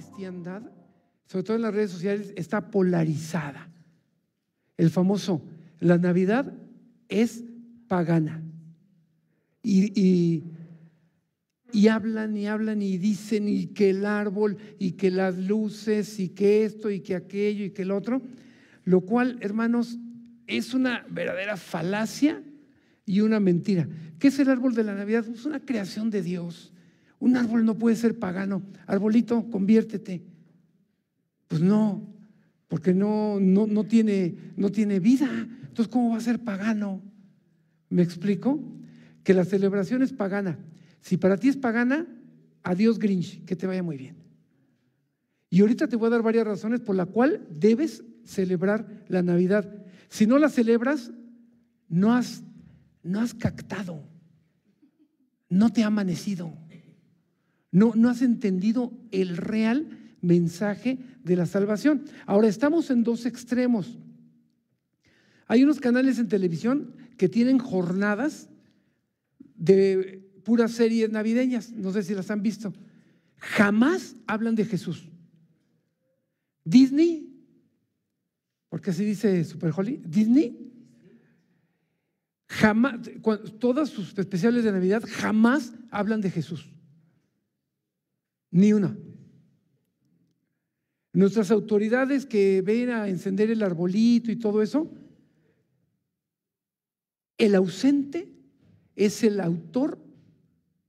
cristiandad, sobre todo en las redes sociales, está polarizada. El famoso, la Navidad es pagana. Y, y, hablan y hablan y dicen y que el árbol y que las luces y que esto y que aquello y que el otro, lo cual, hermanos, es una verdadera falacia y una mentira. ¿Qué es el árbol de la Navidad? Es pues una creación de Dios. Un árbol no puede ser pagano. Arbolito, conviértete. Pues no, porque no, no, tiene, no tiene vida. Entonces, ¿cómo va a ser pagano? ¿Me explico? Que la celebración es pagana. Si para ti es pagana, adiós Grinch, que te vaya muy bien. Y ahorita te voy a dar varias razones por la cual debes celebrar la Navidad. Si no la celebras, no has, no has captado, no te ha amanecido. No, no has entendido el real mensaje de la salvación. Ahora estamos en dos extremos. Hay unos canales en televisión que tienen jornadas de puras series navideñas, no sé si las han visto. Jamás hablan de Jesús. Disney, porque así dice Super Holly, Disney, jamás, todas sus especiales de Navidad jamás hablan de Jesús. Ni una. Nuestras autoridades que ven a encender el arbolito y todo eso, el ausente es el autor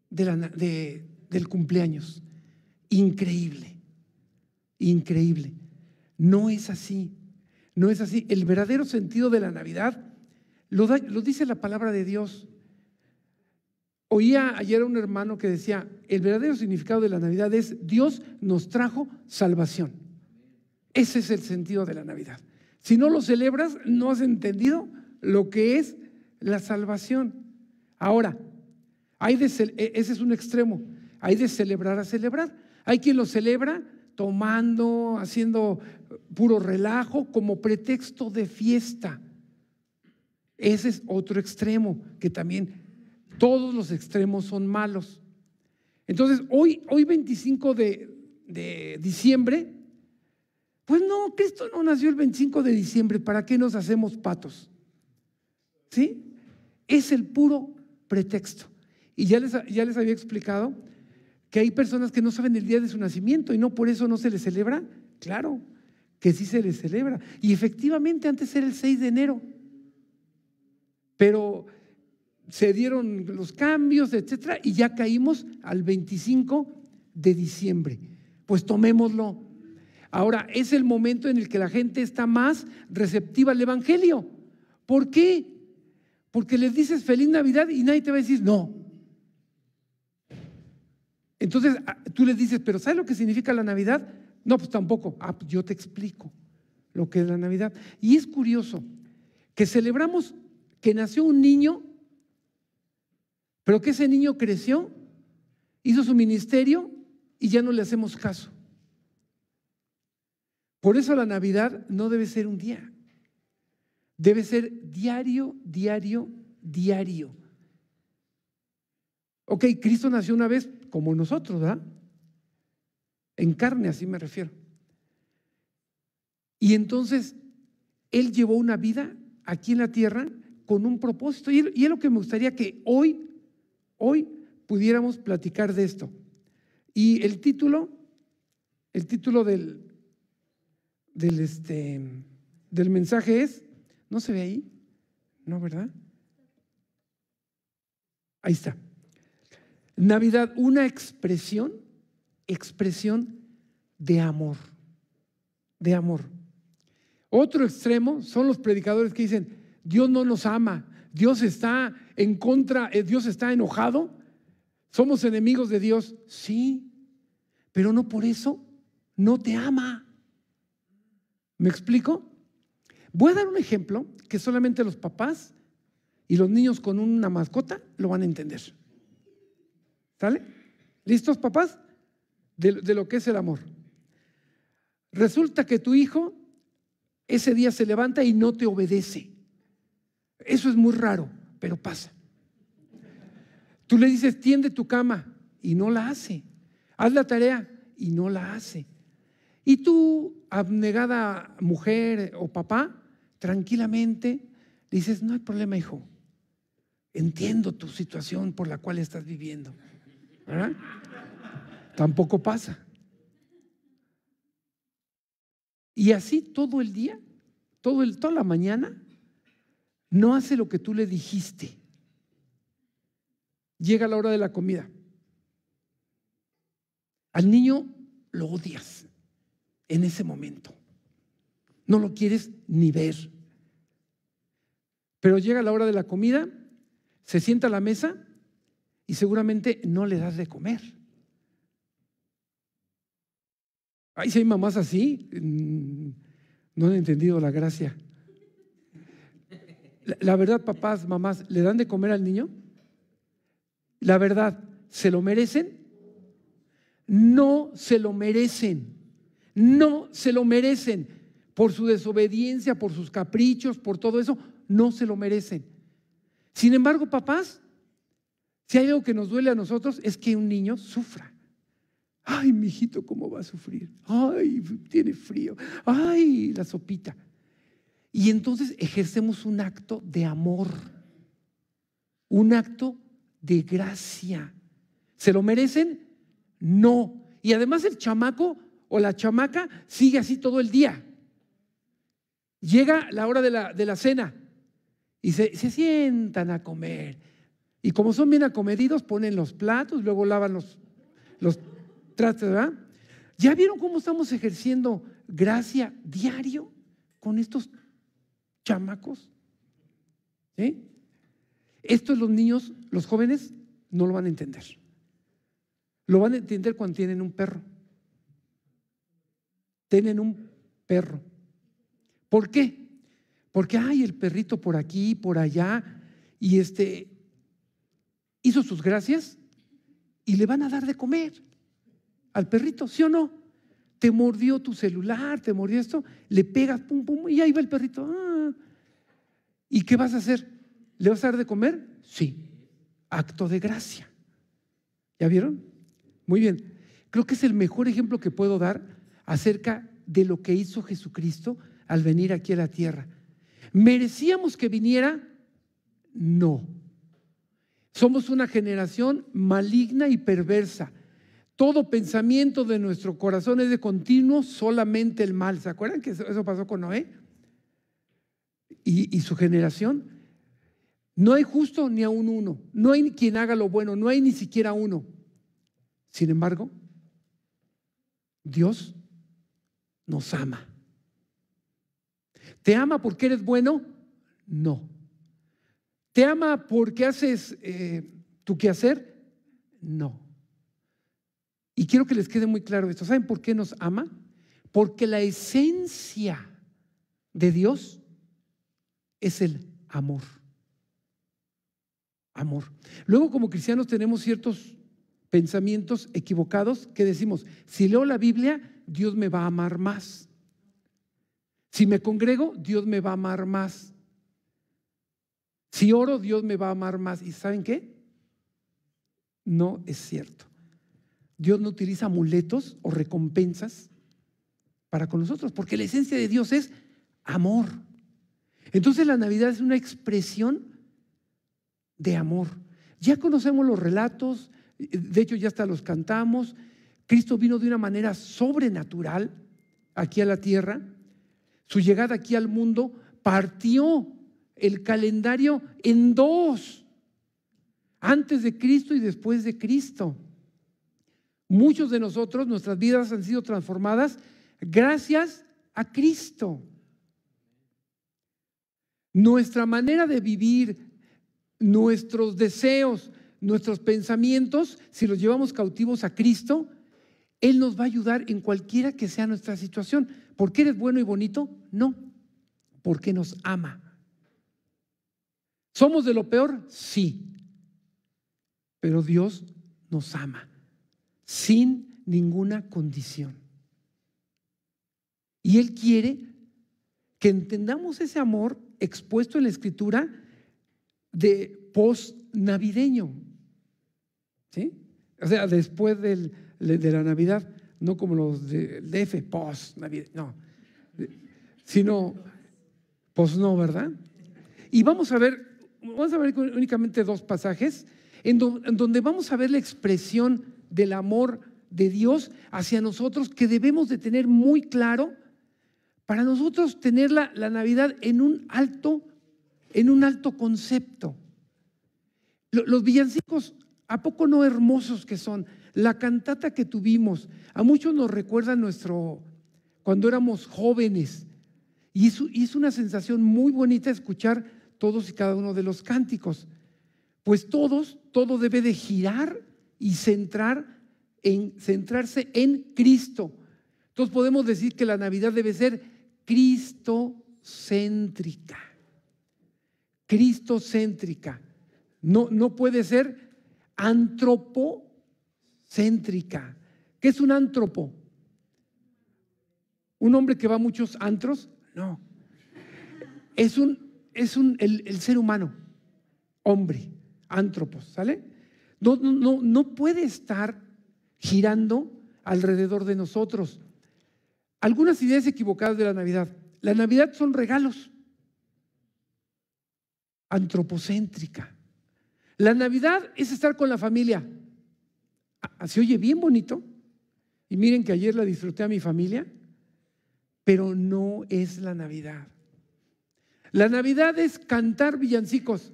de la, del cumpleaños. Increíble, increíble. No es así, no es así. El verdadero sentido de la Navidad lo, lo dice la palabra de Dios. Oía ayer a un hermano que decía, el verdadero significado de la Navidad es Dios nos trajo salvación. Ese es el sentido de la Navidad. Si no lo celebras, no has entendido lo que es la salvación. Ahora, hay de e-, ese es un extremo. Hay de celebrar a celebrar. Hay quien lo celebra tomando, haciendo puro relajo como pretexto de fiesta. Ese es otro extremo que también todos los extremos son malos. Entonces, hoy, hoy 25 de, diciembre, pues no, Cristo no nació el 25 de diciembre, ¿para qué nos hacemos patos? ¿Sí? Es el puro pretexto. Y ya les, ya les había explicado que hay personas que no saben el día de su nacimiento y no por eso no se les celebra. Claro, que sí se les celebra. Y efectivamente antes era el 6 de enero. Pero se dieron los cambios, etcétera, y ya caímos al 25 de diciembre. Pues tomémoslo. Ahora es el momento en el que la gente está más receptiva al Evangelio. ¿Por qué? Porque les dices feliz Navidad y nadie te va a decir no. Entonces ah, tú les dices, pero ¿sabes lo que significa la Navidad? No, pues tampoco. Ah, pues yo te explico lo que es la Navidad. Y es curioso que celebramos que nació un niño pero que ese niño creció, hizo su ministerio y ya no le hacemos caso. Por eso la Navidad no debe ser un día. Debe ser diario, diario, diario. Ok, Cristo nació una vez como nosotros, ¿verdad? En carne, así me refiero. Y entonces, Él llevó una vida aquí en la tierra con un propósito. Y es lo que me gustaría que hoy hoy pudiéramos platicar de esto. Y el título, el título del, del, este, del mensaje es, ¿no se ve ahí? ¿No, verdad? Ahí está. Navidad, una expresión, expresión de amor, de amor. Otro extremo son los predicadores que dicen, Dios no nos ama, Dios está en contra, eh, Dios está enojado, somos enemigos de Dios, sí, pero no por eso no te ama. ¿Me explico? Voy a dar un ejemplo que solamente los papás y los niños con una mascota lo van a entender. ¿Sale? ¿Listos papás? De, de lo que es el amor. Resulta que tu hijo ese día se levanta y no te obedece. Eso es muy raro pero pasa. Tú le dices, tiende tu cama y no la hace. Haz la tarea y no la hace. Y tú, abnegada mujer o papá, tranquilamente dices, no hay problema, hijo. Entiendo tu situación por la cual estás viviendo. Tampoco pasa. Y así todo el día, todo el, toda la mañana, no hace lo que tú le dijiste. Llega la hora de la comida. Al niño lo odias en ese momento. No lo quieres ni ver. Pero llega la hora de la comida, se sienta a la mesa y seguramente no le das de comer. Ay, si hay mamás así, mm, no han entendido la gracia. La, verdad, papás, mamás, ¿le dan de comer al niño? La verdad, ¿se lo merecen? No se lo merecen. No se lo merecen. Por su desobediencia, por sus caprichos, por todo eso, no se lo merecen. Sin embargo, papás, si hay algo que nos duele a nosotros es que un niño sufra. Ay, mijito hijito, ¿cómo va a sufrir? Ay, tiene frío. Ay, la sopita. Y entonces ejercemos un acto de amor, un acto de gracia. ¿Se lo merecen? No. Y además el chamaco o la chamaca sigue así todo el día. Llega la hora de la, de la cena y se, sientan a comer. Y como son bien acomedidos, ponen los platos, luego lavan los, los trastes, ¿verdad? ¿Ya vieron cómo estamos ejerciendo gracia diario con estos chamacos. ¿Sí? Esto los niños, los jóvenes, no lo van a entender. Lo van a entender cuando tienen un perro. Tienen un perro. ¿Por qué? Porque hay el perrito por aquí, por allá, y este hizo sus gracias y le van a dar de comer al perrito, ¿sí o no? te mordió tu celular, te mordió esto, le pegas, pum, pum, y ahí va el perrito. Ah. ¿Y qué vas a hacer? ¿Le vas a dar de comer? Sí. Acto de gracia. ¿Ya vieron? Muy bien. Creo que es el mejor ejemplo que puedo dar acerca de lo que hizo Jesucristo al venir aquí a la tierra. ¿Merecíamos que viniera? No. Somos una generación maligna y perversa todo pensamiento de nuestro corazón es de continuo solamente el mal. ¿Se acuerdan que eso pasó con Noé? Y, su generación. No hay justo ni a un uno. No hay quien haga lo bueno. No hay ni siquiera uno. Sin embargo, Dios nos ama. ¿Te ama porque eres bueno? No. ¿Te ama porque haces eh, tu quehacer? No. Y quiero que les quede muy claro esto. ¿Saben por qué nos ama? Porque la esencia de Dios es el amor. Amor. Luego como cristianos tenemos ciertos pensamientos equivocados que decimos, si leo la Biblia, Dios me va a amar más. Si me congrego, Dios me va a amar más. Si oro, Dios me va a amar más. ¿Y saben qué? No es cierto. Dios no utiliza amuletos o recompensas para con nosotros, porque la esencia de Dios es amor. Entonces la Navidad es una expresión de amor. Ya conocemos los relatos, de hecho ya hasta los cantamos. Cristo vino de una manera sobrenatural aquí a la tierra. Su llegada aquí al mundo partió el calendario en dos, antes de Cristo y después de Cristo. Muchos de nosotros, nuestras vidas han sido transformadas gracias a Cristo. Nuestra manera de vivir, nuestros deseos, nuestros pensamientos, si los llevamos cautivos a Cristo, Él nos va a ayudar en cualquiera que sea nuestra situación. ¿Por qué eres bueno y bonito? No, porque nos ama. ¿Somos de lo peor? Sí, pero Dios nos ama sin ninguna condición. Y Él quiere que entendamos ese amor expuesto en la escritura de post navideño. ¿Sí? O sea, después de la Navidad, no como los de DF, post navideño, no, sino post no, ¿verdad? Y vamos a ver, vamos a ver únicamente dos pasajes en donde vamos a ver la expresión del amor de Dios hacia nosotros que debemos de tener muy claro para nosotros tener la, Navidad en un alto, en un alto concepto. Los villancicos, ¿a poco no hermosos que son? La cantata que tuvimos, a muchos nos recuerda nuestro, cuando éramos jóvenes. Y es, y una sensación muy bonita escuchar todos y cada uno de los cánticos. Pues todos, todo debe de girar y centrar en, centrarse en Cristo. Entonces podemos decir que la Navidad debe ser cristocéntrica. Cristocéntrica. No, no puede ser antropocéntrica. ¿Qué es un antropo? ¿Un hombre que va a muchos antros? No. Es un, es un, el, el ser humano, hombre, antropos, ¿sale? No, no, puede estar girando alrededor de nosotros. Algunas ideas equivocadas de la Navidad. La Navidad son regalos. Antropocéntrica. La Navidad es estar con la familia. Ah, ah, se oye bien bonito. Y miren que ayer la disfruté a mi familia, pero no es la Navidad. La Navidad es cantar villancicos.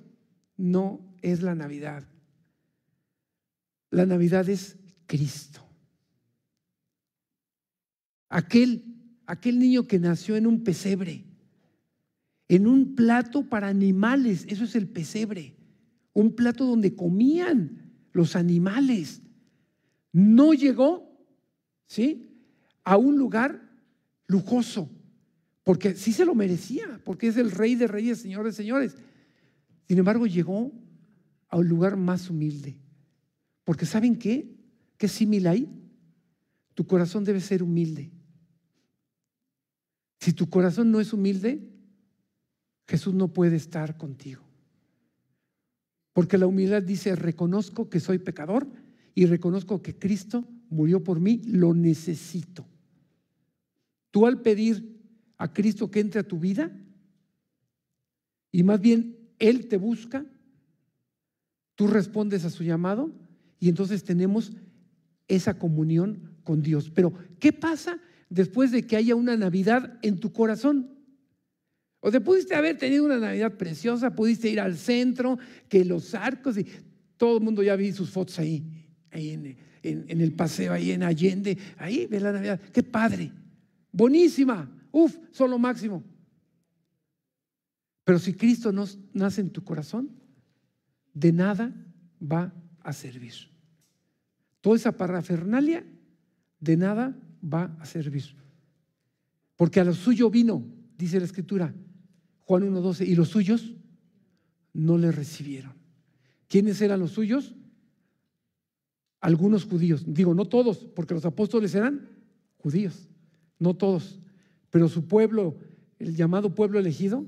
No es la Navidad. La Navidad es Cristo. Aquel, aquel niño que nació en un pesebre, en un plato para animales, eso es el pesebre, un plato donde comían los animales. No llegó, ¿sí? A un lugar lujoso, porque sí se lo merecía, porque es el rey de reyes, señores, señores. Sin embargo, llegó a un lugar más humilde, porque ¿saben qué? ¿Qué símil hay? Tu corazón debe ser humilde. Si tu corazón no es humilde, Jesús no puede estar contigo. Porque la humildad dice, reconozco que soy pecador y reconozco que Cristo murió por mí, lo necesito. Tú al pedir a Cristo que entre a tu vida, y más bien Él te busca, tú respondes a su llamado, y entonces tenemos esa comunión con Dios. Pero, ¿qué pasa después de que haya una Navidad en tu corazón? O sea, pudiste haber tenido una Navidad preciosa, pudiste ir al centro, que los arcos, y todo el mundo ya vi sus fotos ahí, ahí en, en, el paseo, ahí en Allende, ahí ve la Navidad, qué padre, buenísima, uf, solo máximo. Pero si Cristo no nace en tu corazón, de nada va a servir toda esa parafernalia de nada va a servir. Porque a lo suyo vino, dice la escritura, Juan 1.12, y los suyos no le recibieron. ¿Quiénes eran los suyos? Algunos judíos. Digo, no todos, porque los apóstoles eran judíos, no todos. Pero su pueblo, el llamado pueblo elegido,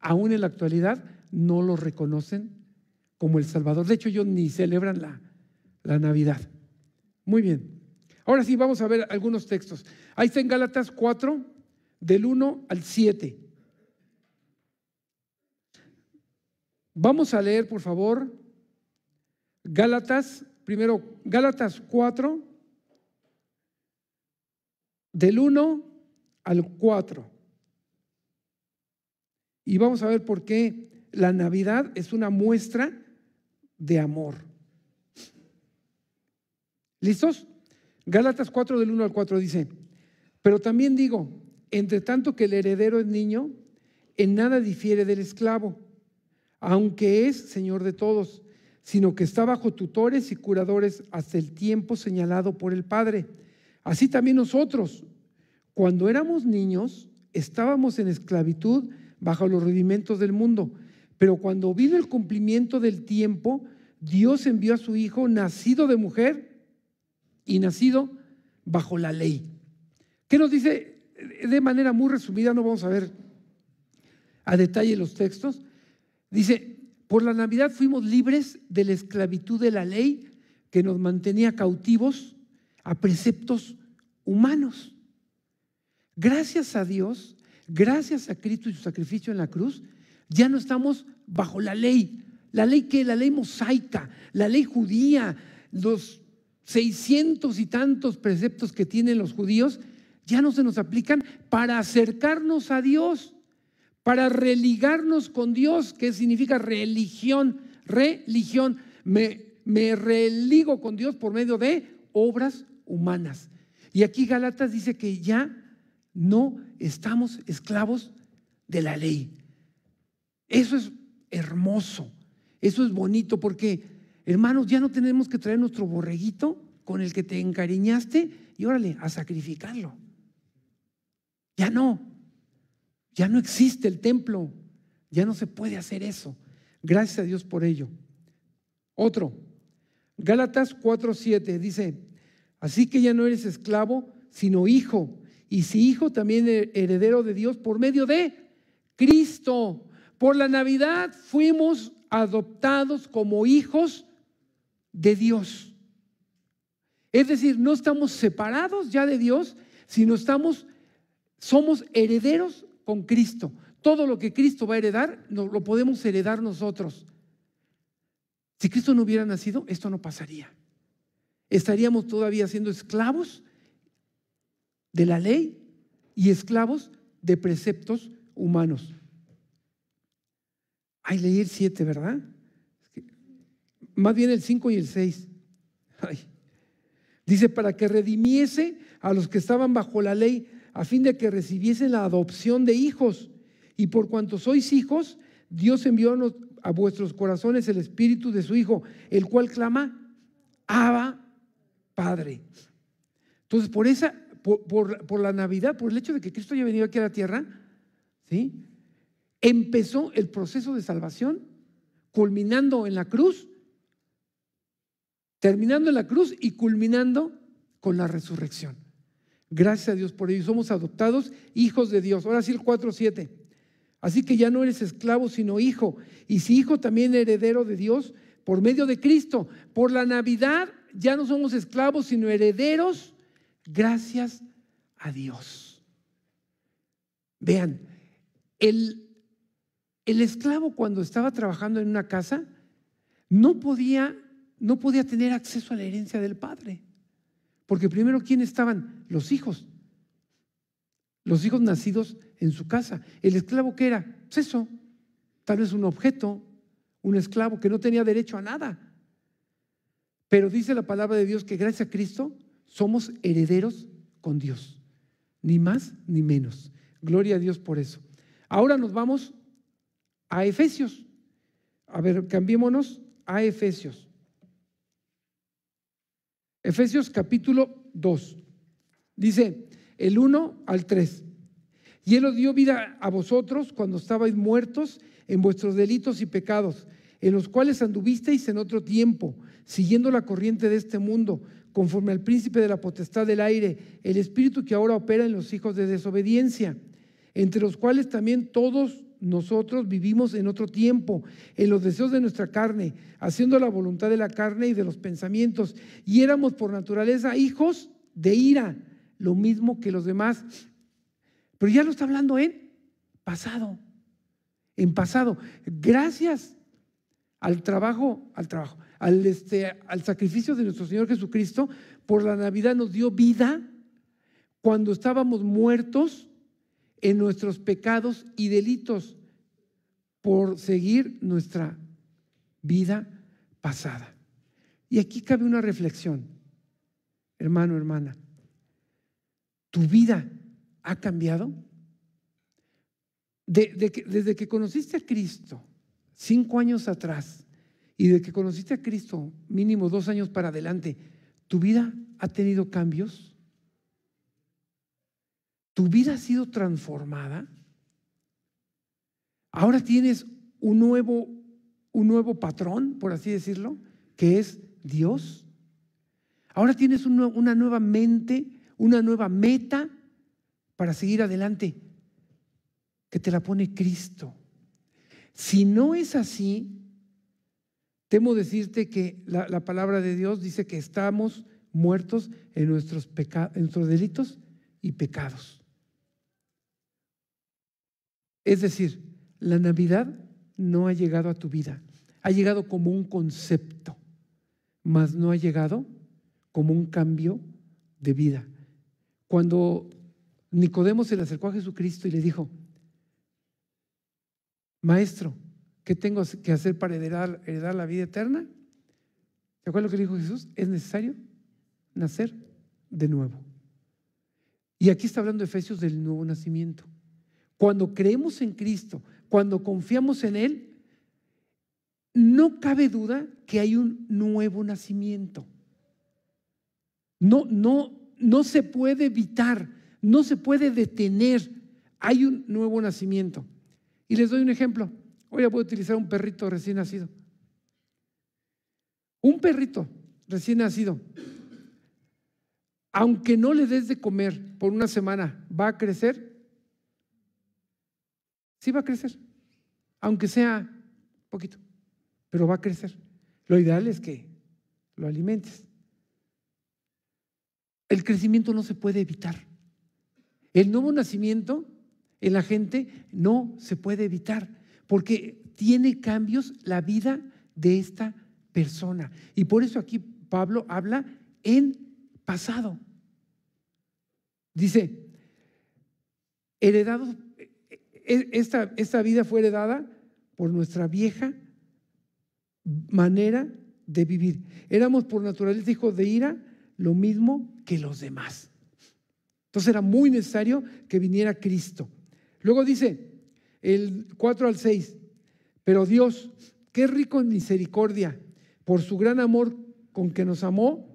aún en la actualidad, no lo reconocen como el Salvador. De hecho, ellos ni celebran la, la Navidad. Muy bien. Ahora sí, vamos a ver algunos textos. Ahí está en Gálatas 4, del 1 al 7. Vamos a leer, por favor, Gálatas, primero Gálatas 4, del 1 al 4. Y vamos a ver por qué la Navidad es una muestra de amor. ¿Listos? Gálatas 4 del 1 al 4 dice, pero también digo, entre tanto que el heredero es niño, en nada difiere del esclavo, aunque es señor de todos, sino que está bajo tutores y curadores hasta el tiempo señalado por el Padre. Así también nosotros, cuando éramos niños, estábamos en esclavitud bajo los rudimentos del mundo, pero cuando vino el cumplimiento del tiempo, Dios envió a su Hijo, nacido de mujer, y nacido bajo la ley. ¿Qué nos dice? Eh, de manera muy resumida, no vamos a ver a detalle los textos. Dice, por la Navidad fuimos libres de la esclavitud de la ley que nos mantenía cautivos a preceptos humanos. Gracias a Dios, gracias a Cristo y su sacrificio en la cruz, ya no estamos bajo la ley. La ley que la ley mosaica, la ley judía, los 600 y tantos preceptos que tienen los judíos ya no se nos aplican para acercarnos a Dios, para religarnos con Dios, que significa religión, religión. Me, me religo con Dios por medio de obras humanas. Y aquí Galatas dice que ya no estamos esclavos de la ley. Eso es hermoso, eso es bonito porque hermanos, ya no tenemos que traer nuestro borreguito con el que te encariñaste y órale, a sacrificarlo. Ya no, ya no existe el templo, ya no se puede hacer eso. Gracias a Dios por ello. Otro, Gálatas 4:7 dice, así que ya no eres esclavo, sino hijo, y si hijo también heredero de Dios por medio de Cristo. Por la Navidad fuimos adoptados como hijos de Dios. Es decir, no estamos separados ya de Dios, sino estamos, somos herederos con Cristo. Todo lo que Cristo va a heredar, lo podemos heredar nosotros. Si Cristo no hubiera nacido, esto no pasaría. Estaríamos todavía siendo esclavos de la ley y esclavos de preceptos humanos. Hay leer siete, ¿verdad? más bien el 5 y el 6. Dice, para que redimiese a los que estaban bajo la ley, a fin de que recibiesen la adopción de hijos. Y por cuanto sois hijos, Dios envió a vuestros corazones el espíritu de su Hijo, el cual clama, Abba, Padre. Entonces, por esa, por, la Navidad, por el hecho de que Cristo haya venido aquí a la tierra, ¿sí? empezó el proceso de salvación, culminando en la cruz terminando en la cruz y culminando con la resurrección. Gracias a Dios por ello. Somos adoptados hijos de Dios. Ahora sí el 4.7. Así que ya no eres esclavo, sino hijo. Y si hijo también heredero de Dios por medio de Cristo. Por la Navidad ya no somos esclavos, sino herederos. Gracias a Dios. Vean, el, el esclavo cuando estaba trabajando en una casa no podía no podía tener acceso a la herencia del padre. Porque primero, ¿quién estaban? Los hijos. Los hijos nacidos en su casa. ¿El esclavo que era? Pues eso. Tal vez un objeto, un esclavo que no tenía derecho a nada. Pero dice la palabra de Dios que gracias a Cristo somos herederos con Dios. Ni más ni menos. Gloria a Dios por eso. Ahora nos vamos a Efesios. A ver, cambiémonos a Efesios. Efesios capítulo 2. Dice el 1 al 3. Y Él os dio vida a vosotros cuando estabais muertos en vuestros delitos y pecados, en los cuales anduvisteis en otro tiempo, siguiendo la corriente de este mundo, conforme al príncipe de la potestad del aire, el espíritu que ahora opera en los hijos de desobediencia, entre los cuales también todos nosotros vivimos en otro tiempo, en los deseos de nuestra carne, haciendo la voluntad de la carne y de los pensamientos, y éramos por naturaleza hijos de ira, lo mismo que los demás. Pero ya lo está hablando en pasado, en pasado. Gracias al trabajo, al trabajo, al, este, al sacrificio de nuestro Señor Jesucristo, por la Navidad nos dio vida cuando estábamos muertos en nuestros pecados y delitos por seguir nuestra vida pasada. Y aquí cabe una reflexión, hermano, hermana. ¿Tu vida ha cambiado? desde que conociste a Cristo, cinco años atrás, y desde que conociste a Cristo, mínimo dos años para adelante, ¿tu vida ha tenido cambios? tu vida ha sido transformada, ahora tienes un nuevo, un nuevo patrón, por así decirlo, que es Dios. Ahora tienes una nueva mente, una nueva meta para seguir adelante, que te la pone Cristo. Si no es así, temo decirte que la, palabra de Dios dice que estamos muertos en nuestros, en nuestros delitos y pecados. Es decir, la Navidad no ha llegado a tu vida. Ha llegado como un concepto, mas no ha llegado como un cambio de vida. Cuando Nicodemo se le acercó a Jesucristo y le dijo, Maestro, ¿qué tengo que hacer para heredar, la vida eterna? ¿Se acuerdo lo que dijo Jesús? Es necesario nacer de nuevo. Y aquí está hablando Efesios del nuevo nacimiento. Cuando creemos en Cristo, cuando confiamos en Él, no cabe duda que hay un nuevo nacimiento. No, no, no se puede evitar, no se puede detener. Hay un nuevo nacimiento. Y les doy un ejemplo. Hoy voy a utilizar un perrito recién nacido. Un perrito recién nacido, aunque no le des de comer por una semana, va a crecer Sí va a crecer, aunque sea poquito, pero va a crecer. Lo ideal es que lo alimentes. El crecimiento no se puede evitar. El nuevo nacimiento en la gente no se puede evitar, porque tiene cambios la vida de esta persona. Y por eso aquí Pablo habla en pasado. Dice, heredados e, esta, esta vida fue heredada por nuestra vieja manera de vivir. Éramos por naturaleza hijos de ira, lo mismo que los demás. Entonces era muy necesario que viniera Cristo. Luego dice el 4 al 6, pero Dios, qué rico en misericordia, por su gran amor con que nos amó,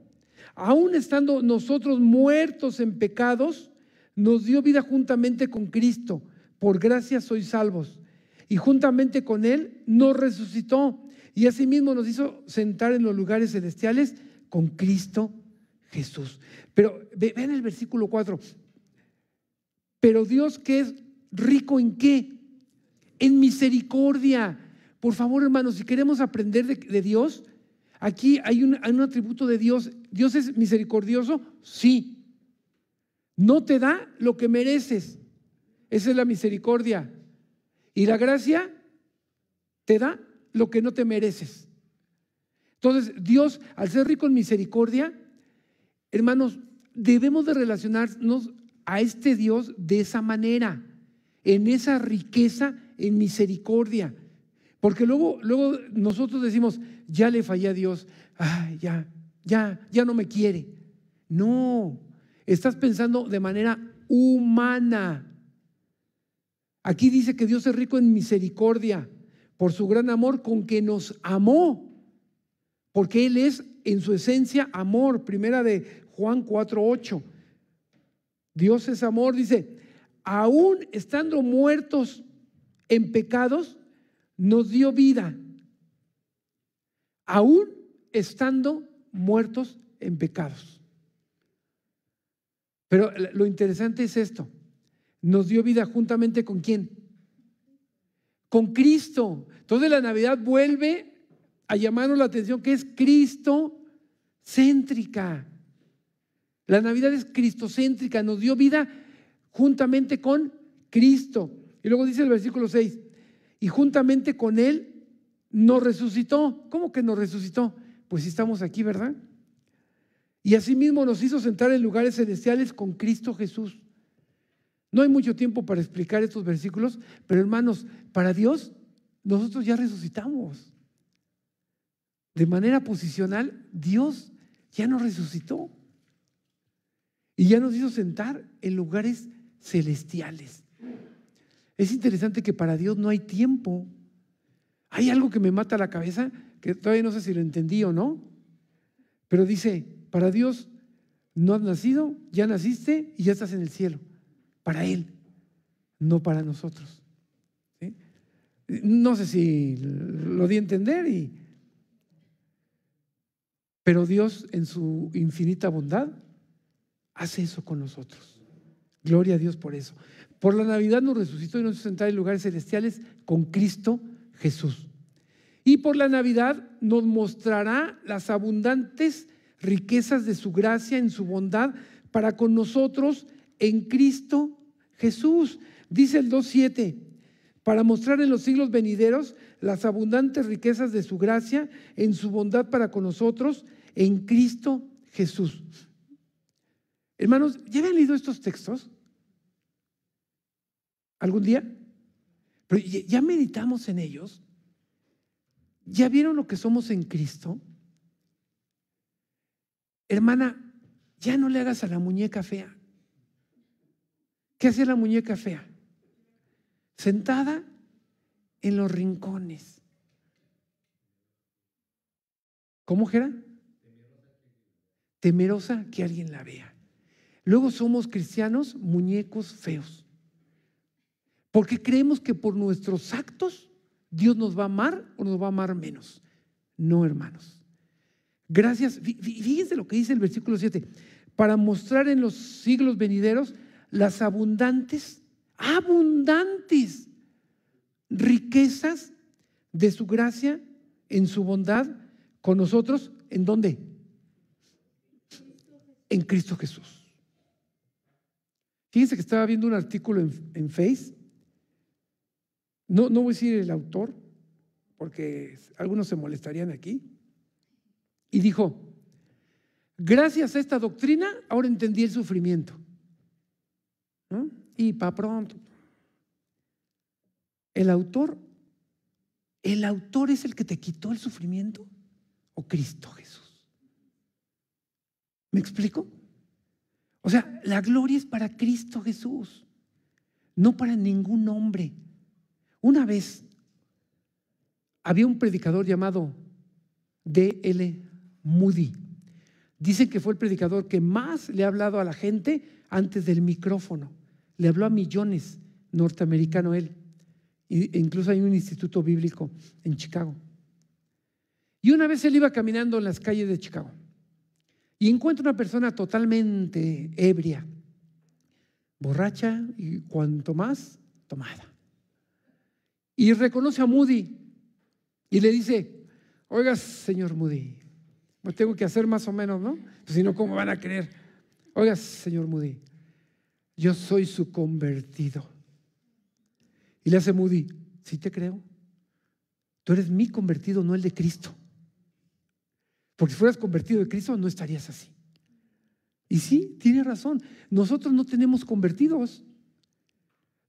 aun estando nosotros muertos en pecados, nos dio vida juntamente con Cristo por gracia sois salvos. Y juntamente con Él nos resucitó y asimismo nos hizo sentar en los lugares celestiales con Cristo Jesús. Pero vean el versículo 4. Pero Dios que es rico en qué? En misericordia. Por favor, hermanos, si queremos aprender de, Dios, aquí hay un atributo de Dios. ¿Dios es misericordioso? Sí. No te da lo que mereces. Esa es la misericordia. Y la gracia te da lo que no te mereces. Entonces, Dios, al ser rico en misericordia, hermanos, debemos de relacionarnos a este Dios de esa manera, en esa riqueza, en misericordia. Porque luego, luego nosotros decimos, ya le fallé a Dios, ya, ya, ya no me quiere. No, estás pensando de manera humana. Aquí dice que Dios es rico en misericordia por su gran amor con que nos amó, porque Él es en su esencia amor. Primera de Juan 4:8. Dios es amor, dice, aún estando muertos en pecados, nos dio vida. Aún estando muertos en pecados. Pero lo interesante es esto nos dio vida juntamente con quién? Con Cristo. Entonces la Navidad vuelve a llamarnos la atención que es Cristo céntrica. La Navidad es cristocéntrica, nos dio vida juntamente con Cristo. Y luego dice el versículo 6, y juntamente con Él nos resucitó. ¿Cómo que nos resucitó? Pues estamos aquí, ¿verdad? Y asimismo nos hizo sentar en lugares celestiales con Cristo Jesús no hay mucho tiempo para explicar estos versículos, pero hermanos, para Dios nosotros ya resucitamos. De manera posicional, Dios ya nos resucitó y ya nos hizo sentar en lugares celestiales. Es interesante que para Dios no hay tiempo. Hay algo que me mata la cabeza, que todavía no sé si lo entendí o no, pero dice, para Dios no has nacido, ya naciste y ya estás en el cielo para Él, no para nosotros. No sé si lo di a entender, y... pero Dios en su infinita bondad hace eso con nosotros. Gloria a Dios por eso. Por la Navidad nos resucitó y nos sentará en lugares celestiales con Cristo Jesús. Y por la Navidad nos mostrará las abundantes riquezas de su gracia en su bondad para con nosotros en Cristo Jesús, dice el 2.7, para mostrar en los siglos venideros las abundantes riquezas de su gracia en su bondad para con nosotros en Cristo Jesús. Hermanos, ¿ya habían leído estos textos? ¿Algún día? Pero ya meditamos en ellos. ¿Ya vieron lo que somos en Cristo? Hermana, ya no le hagas a la muñeca fea. ¿Qué hacía la muñeca fea? Sentada en los rincones. ¿Cómo era? Temerosa que alguien la vea. Luego somos cristianos muñecos feos. Porque creemos que por nuestros actos Dios nos va a amar o nos va a amar menos. No, hermanos. Gracias. Fíjense lo que dice el versículo 7. Para mostrar en los siglos venideros las abundantes, abundantes riquezas de su gracia en su bondad con nosotros, ¿en dónde? En Cristo Jesús. Fíjense que estaba viendo un artículo en, en Face. No, no voy a decir el autor, porque algunos se molestarían aquí. Y dijo, gracias a esta doctrina, ahora entendí el sufrimiento. Y para pronto. El autor, el autor es el que te quitó el sufrimiento o Cristo Jesús. ¿Me explico? O sea, la gloria es para Cristo Jesús, no para ningún hombre. Una vez había un predicador llamado D.L. Moody. Dicen que fue el predicador que más le ha hablado a la gente antes del micrófono. Le habló a millones norteamericano él. E incluso hay un instituto bíblico en Chicago. Y una vez él iba caminando en las calles de Chicago y encuentra una persona totalmente ebria, borracha y cuanto más tomada. Y reconoce a Moody y le dice, oiga, señor Moody, pues tengo que hacer más o menos, ¿no? Pues si no, ¿cómo van a creer? Oiga, señor Moody, yo soy su convertido. Y le hace Moody, sí te creo, tú eres mi convertido, no el de Cristo. Porque si fueras convertido de Cristo no estarías así. Y sí, tiene razón, nosotros no tenemos convertidos.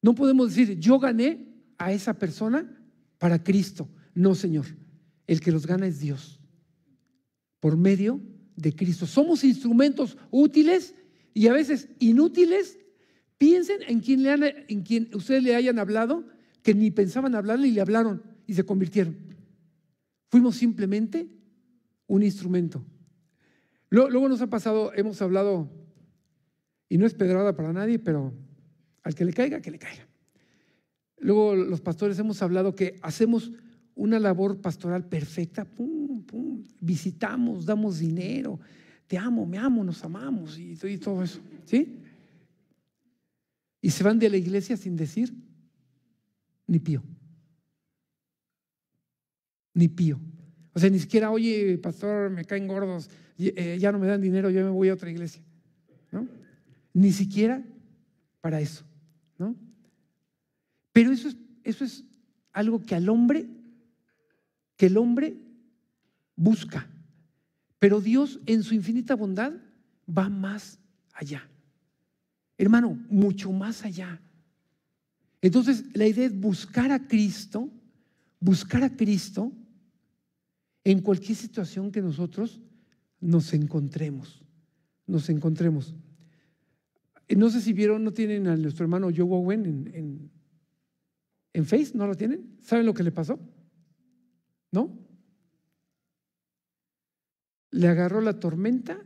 No podemos decir, yo gané a esa persona para Cristo. No, Señor, el que los gana es Dios, por medio de Cristo. Somos instrumentos útiles y a veces inútiles Piensen en quien, le en ustedes le hayan hablado, que ni pensaban hablarle y le hablaron y se convirtieron. Fuimos simplemente un instrumento. Luego nos ha pasado, hemos hablado, y no es pedrada para nadie, pero al que le caiga, que le caiga. Luego los pastores hemos hablado que hacemos una labor pastoral perfecta, pum, visitamos, damos dinero, te amo, me amo, nos amamos y, y todo eso, ¿sí? y se van de la iglesia sin decir ni pío. Ni pío. O sea, ni siquiera, oye, pastor, me caen gordos, eh, ya no me dan dinero, yo me voy a otra iglesia. ¿No? Ni siquiera para eso. ¿no? Pero eso es, eso es algo que al hombre, que el hombre busca. Pero Dios en su infinita bondad va más allá. Hermano, mucho más allá. Entonces, la idea es buscar a Cristo, buscar a Cristo en cualquier situación que nosotros nos encontremos, nos encontremos. Eh, no sé si vieron, no tienen a nuestro hermano Joe Owen en, en Face, ¿no lo tienen? ¿Saben lo que le pasó? ¿No? Le agarró la tormenta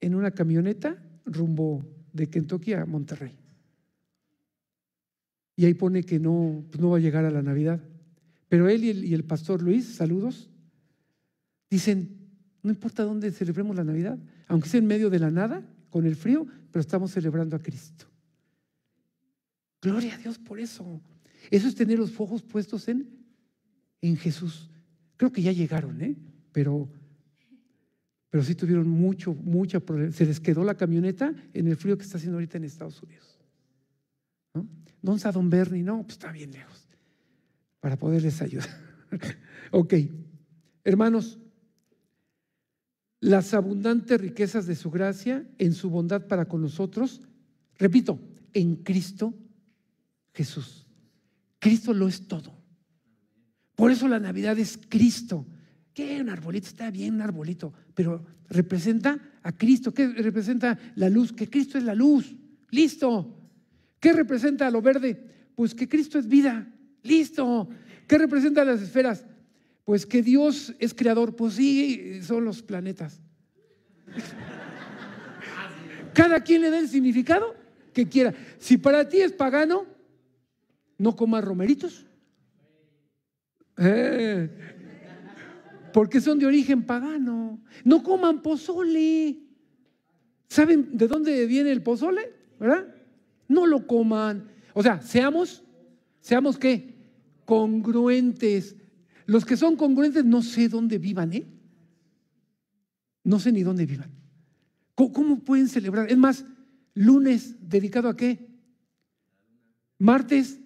en una camioneta rumbo de Kentucky a Monterrey. Y ahí pone que no, pues, no va a llegar a la Navidad. Pero él y el, y el pastor Luis, saludos, dicen, no importa dónde celebremos la Navidad, aunque sea en medio de la nada, con el frío, pero estamos celebrando a Cristo. Gloria a Dios por eso. Eso es tener los ojos puestos en, en Jesús. Creo que ya llegaron, ¿eh? Pero pero sí tuvieron mucho, mucha problema. Se les quedó la camioneta en el frío que está haciendo ahorita en Estados Unidos. ¿No? Don Sadon Bernie, no, pues está bien lejos, para poderles ayudar. ok, hermanos, las abundantes riquezas de su gracia en su bondad para con nosotros, repito, en Cristo Jesús. Cristo lo es todo. Por eso la Navidad es Cristo. ¿Qué? Un arbolito, está bien un arbolito, pero representa a Cristo. ¿Qué representa la luz? Que Cristo es la luz. Listo. ¿Qué representa lo verde? Pues que Cristo es vida. Listo. ¿Qué representa las esferas? Pues que Dios es creador. Pues sí, son los planetas. Cada quien le da el significado que quiera. Si para ti es pagano, no comas romeritos. Eh porque son de origen pagano. No coman pozole. ¿Saben de dónde viene el pozole? ¿Verdad? No lo coman. O sea, seamos, seamos qué? Congruentes. Los que son congruentes no sé dónde vivan, ¿eh? No sé ni dónde vivan. ¿Cómo, pueden celebrar? Es más, lunes dedicado a qué? Martes.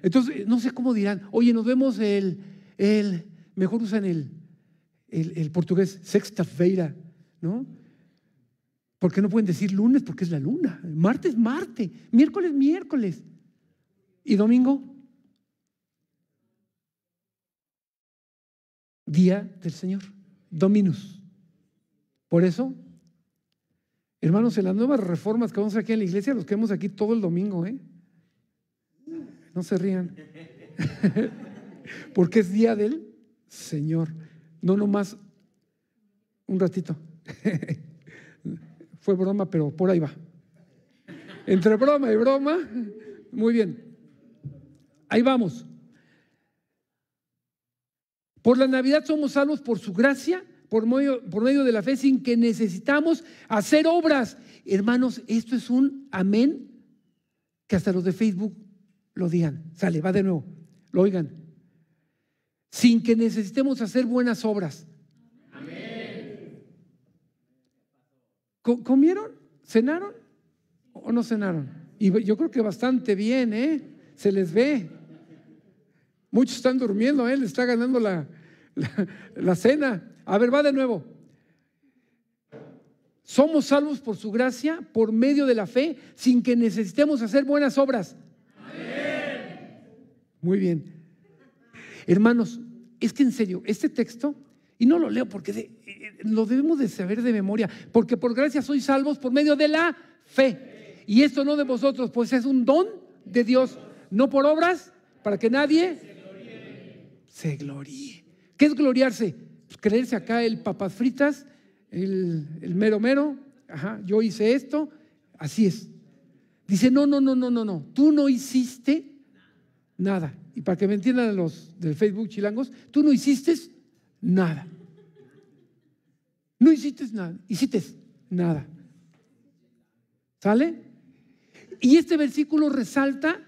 Entonces, no sé cómo dirán, oye, nos vemos el, el mejor usan el, el, portugués sexta-feira, ¿no? Porque no pueden decir lunes porque es la luna. Martes, Marte. Miércoles, miércoles. ¿Y domingo? Día del Señor. Dominus. Por eso, hermanos, en las nuevas reformas que vamos a hacer aquí en la iglesia, los que vemos aquí todo el domingo, ¿eh? No se rían. porque es día del Señor. No nomás un ratito. Fue broma, pero por ahí va. Entre broma y broma, muy bien. Ahí vamos. Por la Navidad somos salvos por su gracia, por medio, por medio de la fe, sin que necesitamos hacer obras. Hermanos, esto es un amén que hasta los de Facebook lo digan. Sale, va de nuevo. Lo oigan sin que necesitemos hacer buenas obras. Amén. ¿Comieron? ¿Cenaron? ¿O no cenaron? Y yo creo que bastante bien, ¿eh? Se les ve. Muchos están durmiendo, ¿eh? Le está ganando la, la cena. A ver, va de nuevo. Somos salvos por su gracia, por medio de la fe, sin que necesitemos hacer buenas obras. Amén. Muy bien. Hermanos, es que en serio, este texto, y no lo leo porque eh, lo debemos de saber de memoria, porque por gracia sois salvos por medio de la fe. Y esto no de vosotros, pues es un don de Dios, no por obras, para que nadie se gloríe. ¿Qué es gloriarse? Pues creerse acá el papas fritas, el, mero mero, ajá, yo hice esto, así es. Dice, no, no, no, no, no, no, tú no hiciste Nada. Y para que me entiendan los del Facebook chilangos, tú no hiciste nada. No hiciste nada. Hiciste nada. ¿Sale? Y este versículo resalta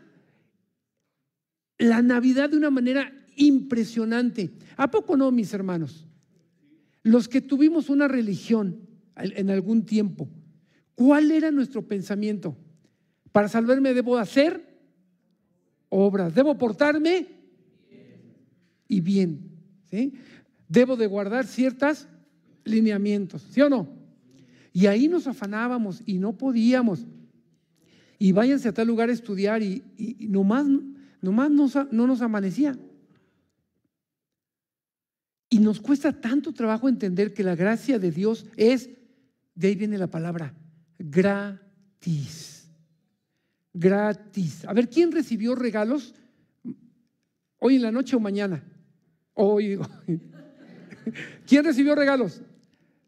la Navidad de una manera impresionante. ¿A poco no, mis hermanos? Los que tuvimos una religión en algún tiempo, ¿cuál era nuestro pensamiento? Para salvarme debo hacer obras. Debo portarme y bien. ¿sí? Debo de guardar ciertas lineamientos, ¿sí o no? Y ahí nos afanábamos y no podíamos. Y váyanse a tal lugar a estudiar y, nomás, no nos amanecía. Y nos cuesta tanto trabajo entender que la gracia de Dios es, de ahí viene la palabra, gratis gratis. A ver, ¿quién recibió regalos hoy en la noche o mañana? Hoy. ¿Quién recibió regalos?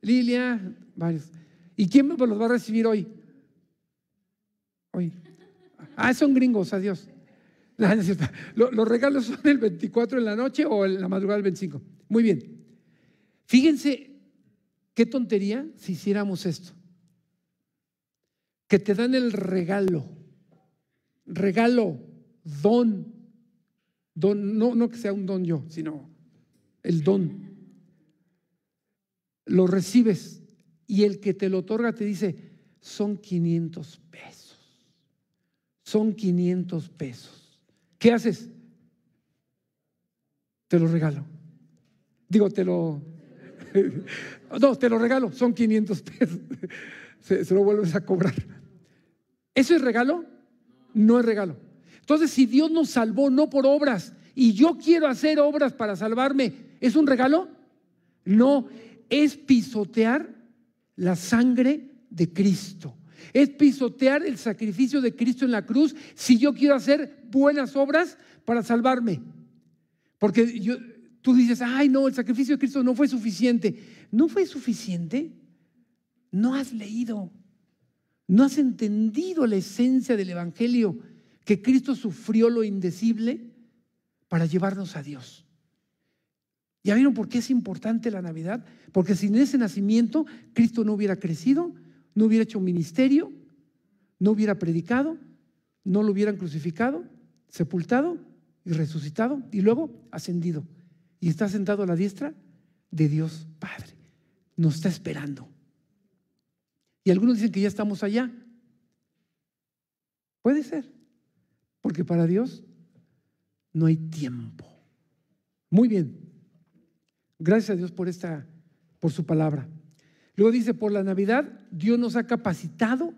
Lilia, varios. ¿Y quién los va a recibir hoy? Hoy. Ah, son gringos, adiós. Ah, los, regalos son el 24 en la noche o en la madrugada del 25. Muy bien. Fíjense qué tontería si hiciéramos esto. Que te dan el regalo regalo, don. don no, no que sea un don yo, sino el don. Lo recibes y el que te lo otorga te dice, son 500 pesos. Son 500 pesos. ¿Qué haces? Te lo regalo. Digo, te lo... no, te lo regalo, son 500 pesos. Se, se lo vuelves a cobrar. ¿Eso es regalo? no es regalo. Entonces, si Dios nos salvó no por obras y yo quiero hacer obras para salvarme, ¿es un regalo? No, es pisotear la sangre de Cristo. Es pisotear el sacrificio de Cristo en la cruz si yo quiero hacer buenas obras para salvarme. Porque tú dices, ay no, el sacrificio de Cristo no fue suficiente. ¿No fue suficiente? No has leído. ¿No has entendido la esencia del Evangelio? Que Cristo sufrió lo indecible para llevarnos a Dios. ¿Ya vieron por qué es importante la Navidad? Porque sin ese nacimiento, Cristo no hubiera crecido, no hubiera hecho ministerio, no hubiera predicado, no lo hubieran crucificado, sepultado y resucitado y luego ascendido. Y está sentado a la diestra de Dios Padre. Nos está esperando algunos dicen que ya estamos allá. Puede ser, porque para Dios no hay tiempo. Muy bien. Gracias a Dios por esta por su palabra. Luego dice, por la Navidad Dios nos ha capacitado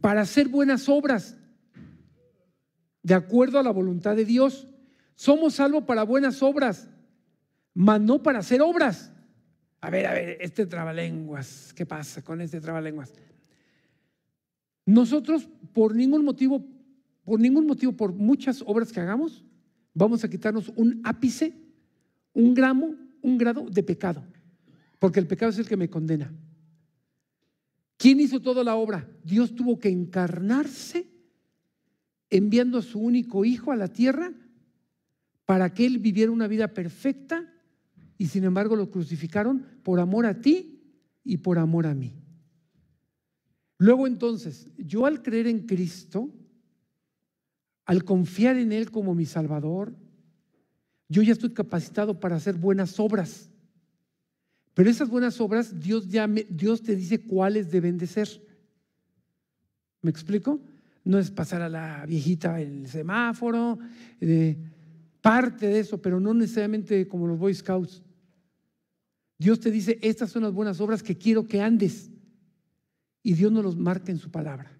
para hacer buenas obras de acuerdo a la voluntad de Dios. Somos salvo para buenas obras, mas no para hacer obras a ver, a ver, este trabalenguas, ¿qué pasa con este trabalenguas? Nosotros por ningún motivo, por ningún motivo, por muchas obras que hagamos, vamos a quitarnos un ápice, un gramo, un grado de pecado, porque el pecado es el que me condena. ¿Quién hizo toda la obra? Dios tuvo que encarnarse enviando a su único hijo a la tierra para que él viviera una vida perfecta y sin embargo lo crucificaron por amor a ti y por amor a mí. Luego entonces, yo al creer en Cristo, al confiar en Él como mi Salvador, yo ya estoy capacitado para hacer buenas obras. Pero esas buenas obras, Dios, ya Dios te dice cuáles deben de ser. ¿Me explico? No es pasar a la viejita el semáforo, eh, parte de eso, pero no necesariamente como los Boy Scouts. Dios te dice, estas son las buenas obras que quiero que andes. Y Dios nos los marca en su palabra.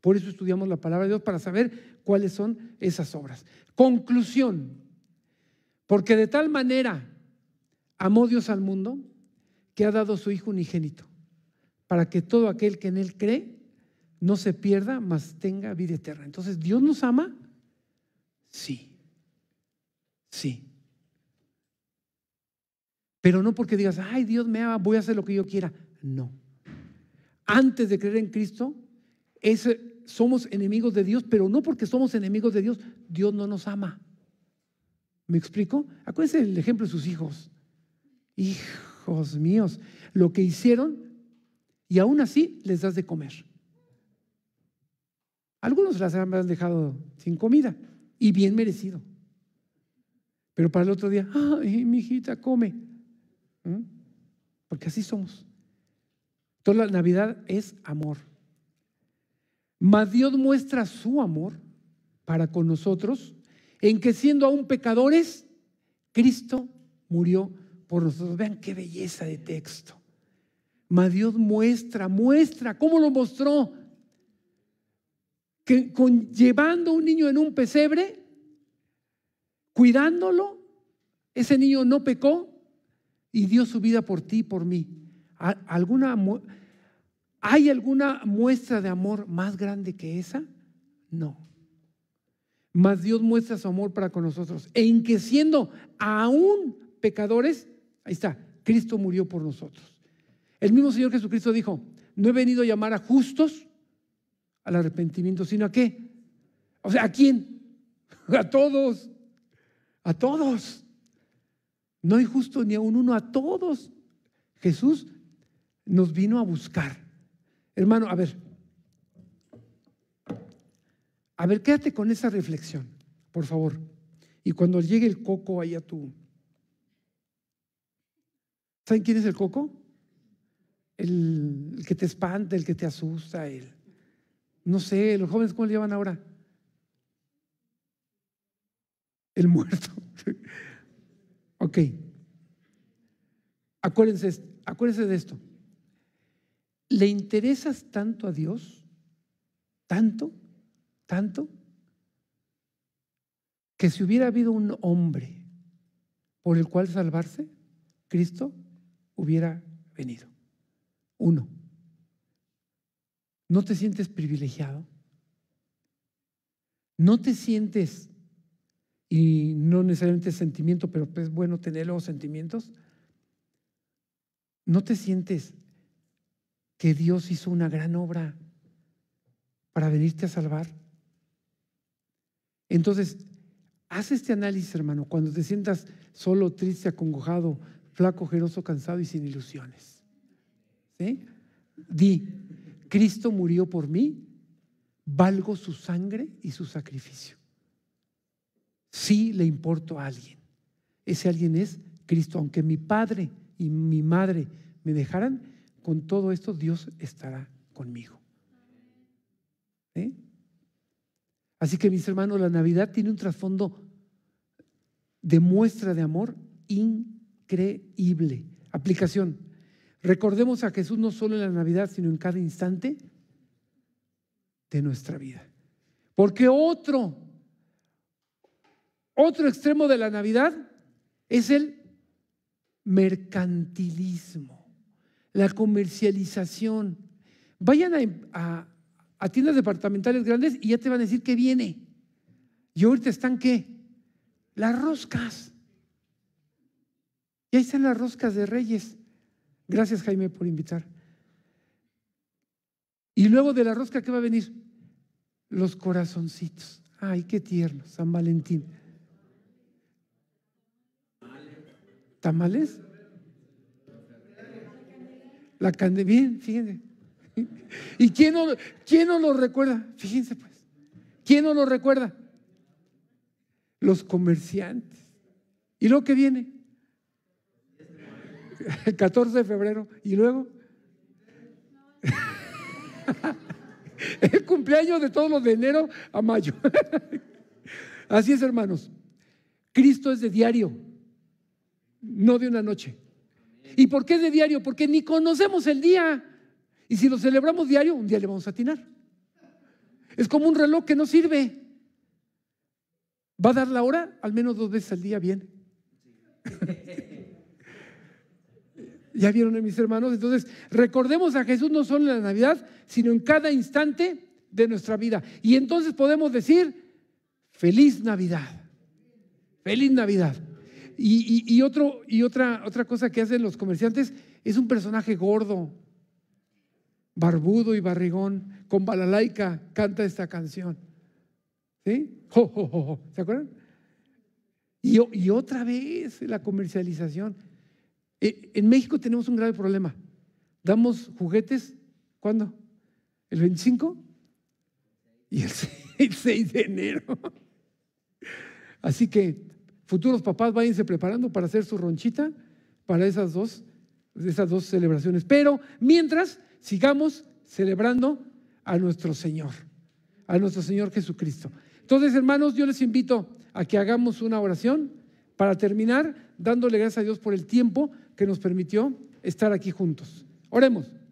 Por eso estudiamos la palabra de Dios para saber cuáles son esas obras. Conclusión. Porque de tal manera amó Dios al mundo que ha dado su Hijo unigénito, para que todo aquel que en Él cree no se pierda, mas tenga vida eterna. Entonces, ¿Dios nos ama? Sí. Sí. Pero no porque digas, ay, Dios me ama, voy a hacer lo que yo quiera. No. Antes de creer en Cristo, es, somos enemigos de Dios, pero no porque somos enemigos de Dios, Dios no nos ama. ¿Me explico? Acuérdense el ejemplo de sus hijos. Hijos míos, lo que hicieron y aún así les das de comer. Algunos las han dejado sin comida y bien merecido. Pero para el otro día, ay, mi hijita, come. ¿Mm? Porque así somos. Toda la Navidad es amor. Mas Dios muestra su amor para con nosotros en que siendo aún pecadores, Cristo murió por nosotros. Vean qué belleza de texto. Mas Dios muestra, muestra, ¿cómo lo mostró? Que con, llevando un niño en un pesebre, cuidándolo, ese niño no pecó, y dio su vida por ti y por mí. ¿Hay alguna muestra de amor más grande que esa? No. Mas Dios muestra su amor para con nosotros, en que siendo aún pecadores, ahí está, Cristo murió por nosotros. El mismo Señor Jesucristo dijo, no he venido a llamar a justos al arrepentimiento, sino a qué? O sea, ¿a quién? A todos, a todos. No hay justo ni a un uno, a todos. Jesús nos vino a buscar. Hermano, a ver. A ver, quédate con esa reflexión, por favor. Y cuando llegue el coco ahí a tu... ¿Saben quién es el coco? El, que te espanta, el que te asusta, el... No sé, los jóvenes, ¿cómo le llaman ahora? El muerto. Ok. Acuérdense, acuérdense de esto. ¿Le interesas tanto a Dios? ¿Tanto? ¿Tanto? Que si hubiera habido un hombre por el cual salvarse, Cristo hubiera venido. Uno. ¿No te sientes privilegiado? ¿No te sientes y no necesariamente sentimiento, pero es bueno tener los sentimientos. ¿No te sientes que Dios hizo una gran obra para venirte a salvar? Entonces, haz este análisis, hermano, cuando te sientas solo, triste, acongojado, flaco, generoso, cansado y sin ilusiones. Di, Cristo murió por mí, valgo su sangre y su sacrificio si le importo a alguien. Ese alguien es Cristo. Aunque mi padre y mi madre me dejaran, con todo esto Dios estará conmigo. Así que mis hermanos, la Navidad tiene un trasfondo de muestra de amor increíble. Aplicación. Recordemos a Jesús no solo en la Navidad, sino en cada instante de nuestra vida. Porque otro otro extremo de la Navidad es el mercantilismo, la comercialización. Vayan a, tiendas departamentales grandes y ya te van a decir que viene. Y ahorita están qué? Las roscas. Y ahí están las roscas de reyes. Gracias Jaime por invitar. Y luego de la rosca, ¿qué va a venir? Los corazoncitos. Ay, qué tierno, San Valentín. ¿Tamales? La candela. Bien, fíjense. ¿Y quién no, quién no lo recuerda? Fíjense pues. ¿Quién no lo recuerda? Los comerciantes. ¿Y lo que viene? El 14 de febrero. ¿Y luego? El cumpleaños de todos los de enero a mayo. Así es, hermanos. Cristo es de diario no de una noche. ¿Y por qué de diario? Porque ni conocemos el día. Y si lo celebramos diario, un día le vamos a atinar. Es como un reloj que no sirve. Va a dar la hora al menos dos veces al día bien. ¿Ya vieron mis hermanos? Entonces, recordemos a Jesús no solo en la Navidad, sino en cada instante de nuestra vida. Y entonces podemos decir, feliz Navidad. Feliz Navidad y, otro, y otra, otra cosa que hacen los comerciantes es un personaje gordo, barbudo y barrigón, con balalaika, canta esta canción. ¿Sí? ¿Se acuerdan? Y, otra vez la comercialización. Eh, en México tenemos un grave problema. Damos juguetes, ¿cuándo? ¿El 25? Y el el 6 de enero. Así que Futuros papás, váyanse preparando para hacer su ronchita para esas dos, esas dos celebraciones. Pero mientras, sigamos celebrando a nuestro Señor, a nuestro Señor Jesucristo. Entonces, hermanos, yo les invito a que hagamos una oración para terminar dándole gracias a Dios por el tiempo que nos permitió estar aquí juntos. Oremos.